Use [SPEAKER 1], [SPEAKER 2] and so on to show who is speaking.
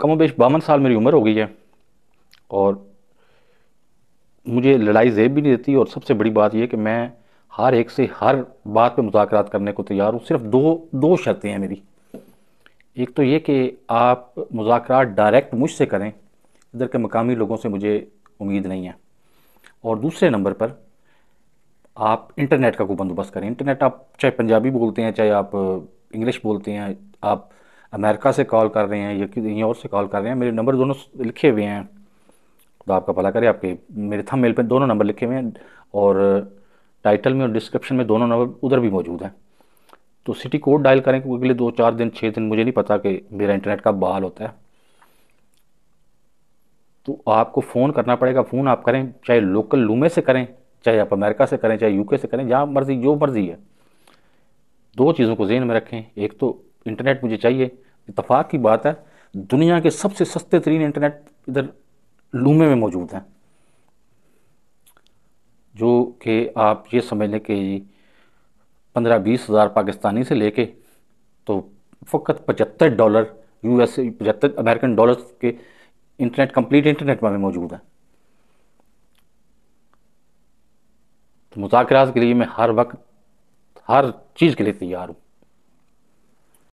[SPEAKER 1] कमो बेश बावन साल मेरी उम्र हो गई है और मुझे लड़ाई जेब भी नहीं देती और सबसे बड़ी बात यह कि मैं हर एक से हर बात पे मुजाकर करने को तैयार हूँ सिर्फ दो दो शर्तें हैं मेरी एक तो ये कि आप मुजाकर डायरेक्ट मुझसे करें इधर के मकामी लोगों से मुझे उम्मीद नहीं है और दूसरे नंबर पर आप इंटरनेट का को बंदोबस्त करें इंटरनेट आप चाहे पंजाबी बोलते हैं चाहे आप इंग्लिश बोलते हैं आप अमेरिका से कॉल कर रहे हैं या कहीं और से कॉल कर रहे हैं मेरे नंबर दोनों लिखे हुए हैं तो आपका भला करें आपके मेरे थम मेल पर दोनों नंबर लिखे हुए हैं और टाइटल में और डिस्क्रिप्शन में दोनों नंबर उधर भी मौजूद हैं तो सिटी कोड डायल करें क्योंकि अगले दो चार दिन छः दिन मुझे नहीं पता कि मेरा इंटरनेट का बहाल होता है तो आपको फ़ोन करना पड़ेगा फ़ोन आप करें चाहे लोकल लूमे से करें चाहे आप अमेरिका से करें चाहे यूके से करें जहाँ मर्ज़ी जो मर्ज़ी है दो चीज़ों को जेहन में रखें एक तो इंटरनेट मुझे चाहिए इतफाक़ की बात है दुनिया के सबसे सस्ते तरीन इंटरनेट इधर लूमे में मौजूद हैं जो कि आप ये समझ लें कि पंद्रह बीस हज़ार पाकिस्तानी से लेके तो फ़कत पचहत्तर डॉलर यू एस पचहत्तर अमेरिकन डॉलर के इंटरनेट कंप्लीट इंटरनेट में मौजूद है तो मुजाकर के लिए मैं हर वक्त हर चीज़ के लिए तैयार हूँ